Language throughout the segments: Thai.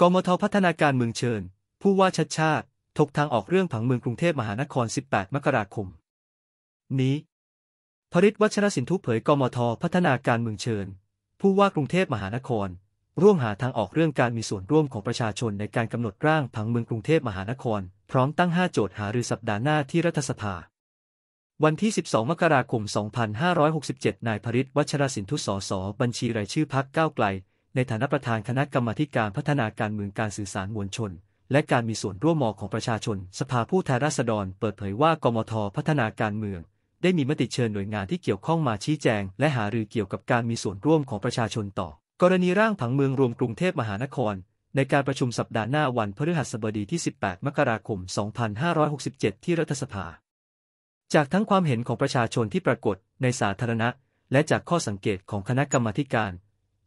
กมทพัฒนาการเมืองเชิญ ผู้ว่าชัดชาติทกทางออกเรื่องผังเมืองกรุงเทพมหานคร 18 มกราคมนี้ ผลิตวัชรสินทุเผย กมทพัฒนาการเมืองเชิญ ผู้ว่ากรุงเทพมหานคร ร่วมหาทางออกเรื่องการมีส่วนร่วมของประชาชนในการกำหนดร่างผังเมืองกรุงเทพมหานคร พร้อมตั้ง 5 โจทย์หารือสัปดาห์หน้าที่รัฐสภาวันที่ 12 มกราคม 2567 นายพริศวัชรสินทุสสบัญชีรายชื่อพักก้าวไกลในฐานะประธานคณะกรรมาการพัฒนาการเมืองการสื่อสารมวลชน และการมีส่วนร่วมมอของประชาชน สภาผู้แทนราษฎร เปิดเผยว่ากมทพัฒนาการเมือง ได้มีมติเชิญหน่วยงานที่เกี่ยวข้องมาชี้แจงและหารือเกี่ยวกับการมีส่วนร่วมของประชาชนต่อ กรณีร่างผังเมืองรวมกรุงเทพมหานคร ในการประชุมสัปดาห์หน้าวันพฤหัสบดีที่ 18 มกราคม 2567 ที่รัฐสภา จากทั้งความเห็นของประชาชนที่ปรากฏในสาธารณะ และจากข้อสังเกตของคณะกรรมาการ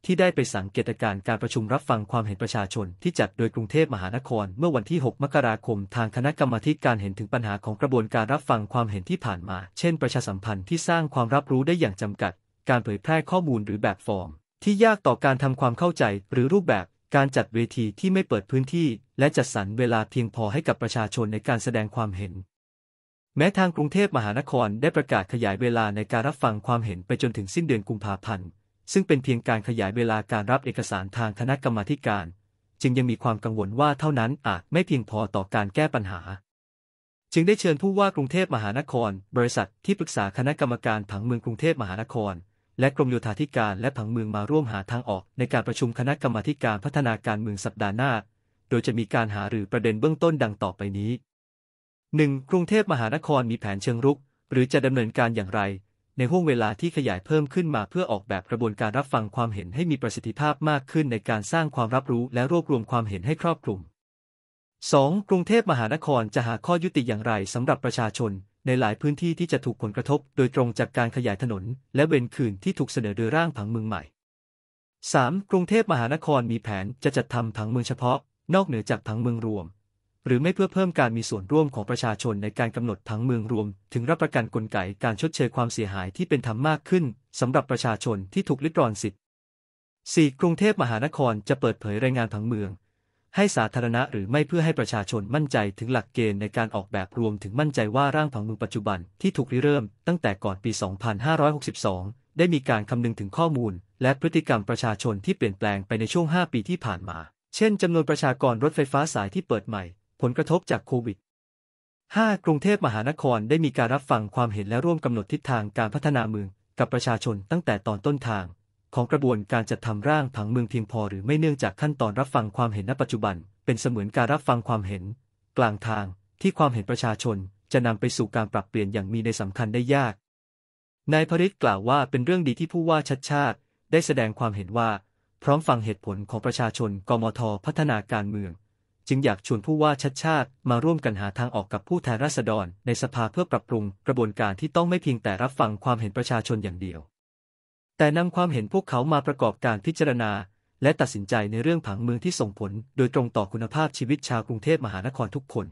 ที่ได้ไปสังเกตการการประชุมรับฟังความเห็นประชาชน ที่จัดโดยกรุงเทพมหานคร เมื่อวันที่ 6 มกราคม ทางคณะกรรมาการเห็นถึงปัญหาของกระบวนการรับฟังความเห็นที่ผ่านมา เช่น ประชาสัมพันธ์ที่สร้างความรับรู้ได้อย่างจำกัด การเผยแพร่ข้อมูลหรือแบบฟอร์ม ที่ยากต่อการทำความเข้าใจหรือรูปแบบ การจัดเวทีที่ไม่เปิดพื้นที่ และจัดสรรเวลาเพียงพอให้กับประชาชนในการแสดงความเห็น แม้ทางกรุงเทพมหานครได้ประกาศขยายเวลาในการรับฟังความเห็นไปจนถึงสิ้นเดือนกุมภาพันธ์ซึ่งเป็นเพียงการขยายเวลาการรับเอกสารทางคณะกรรมาการ จึงยังมีความกังวลว่าเท่านั้นอาจไม่เพียงพอต่อการแก้ปัญหา จึงได้เชิญผู้ว่ากรุงเทพมหานครบริษัท ที่ปรึกษาคณะกรรมการผังเมืองกรุงเทพมหานคร และกรมโยธาธิการและผังเมืองมาร่วมหาทางออกในการประชุมคณะกรรมาการพัฒนาการเมืองสัปดาห์หน้า โดยจะมีการหาหรือประเด็นเบื้องต้นดังต่อไปนี้ 1. กรุงเทพมหานครมีแผนเชิงรุก หรือจะดำเนินการอย่างไรในห่วงเวลาที่ขยายเพิ่มขึ้นมา เพื่อออกแบบกระบวนการรับฟังความเห็นให้มีประสิทธิภาพมากขึ้นในการสร้างความรับรู้และรวบรวมความเห็นให้ครอบคลุม 2. กรุงเทพมหานครจะหาข้อยุติอย่างไรสำหรับประชาชนในหลายพื้นที่ที่จะถูกผลกระทบ โดยตรงจากการขยายถนน และเวนคืนที่ถูกเสนอโดยร่างผังเมืองใหม่ 3. กรุงเทพมหานครมีแผนจะจัดทำผังเมืองเฉพาะ นอกเหนือจากผังเมืองรวมหรือไม่เพื่อเพิ่มการมีส่วนร่วมของประชาชนในการกำหนดทังเมืองรวม ถึงรับประกันกลไกการชดเชยความเสียหายที่เป็นธรรมมากขึ้นสำหรับประชาชนที่ถูกลิดรอนสิทธิ์ 4. กรุงเทพมหานครจะเปิดเผยรายงานทังเมือง ให้สาธารณะหรือไม่เพื่อให้ประชาชนมั่นใจถึงหลักเกณฑ์ในการออกแบบรวมถึงมั่นใจว่าร่างผังเมืองปัจจุบันที่ถูกริเริ่ม ตั้งแต่ก่อนปี2562 ได้มีการคำนึงถึงข้อมูล และพฤติกรรมประชาชนที่เปลี่ยนแปลงไปในช่วง 5 ปีที่ผ่านมา เช่นจำนวนประชากรรถไฟฟ้าสายที่เปิดใหม่ผลกระทบจากโควิด 5. กรุงเทพมหานครได้มีการรับฟังความเห็นและร่วมกำหนดทิศทางการพัฒนาเมืองกับประชาชนตั้งแต่ตอนต้นทาง ของกระบวนการจัดทำร่างผังเมืองเพียงพอ หรือไม่เนื่องจากขั้นตอนรับฟังความเห็นณปัจจุบัน เป็นเสมือนการรับฟังความเห็น กลางทางที่ความเห็นประชาชนจะนำไปสู่การปรับเปลี่ยนอย่างมีในสำคัญได้ยาก นายพริ์กล่าวว่าเป็นเรื่องดีที่ผู้ว่าชัดชาติได้แสดงความเห็นว่าพร้อมฟังเหตุผลของประชาชนกมทพัฒนาการเมืองจึงอยากชวนผู้ว่าชัดชาติ มาร่วมกันหาทางออกกับผู้แทนราษฎร ในสภาเพื่อปรับปรุง กระบวนการที่ต้องไม่เพียงแต่รับฟังความเห็นประชาชนอย่างเดียว แต่นำความเห็นพวกเขามาประกอบการพิจารณา และตัดสินใจในเรื่องผังเมืองที่ส่งผล โดยตรงต่อคุณภาพชีวิตชาวกรุงเทพมหานครทุกคน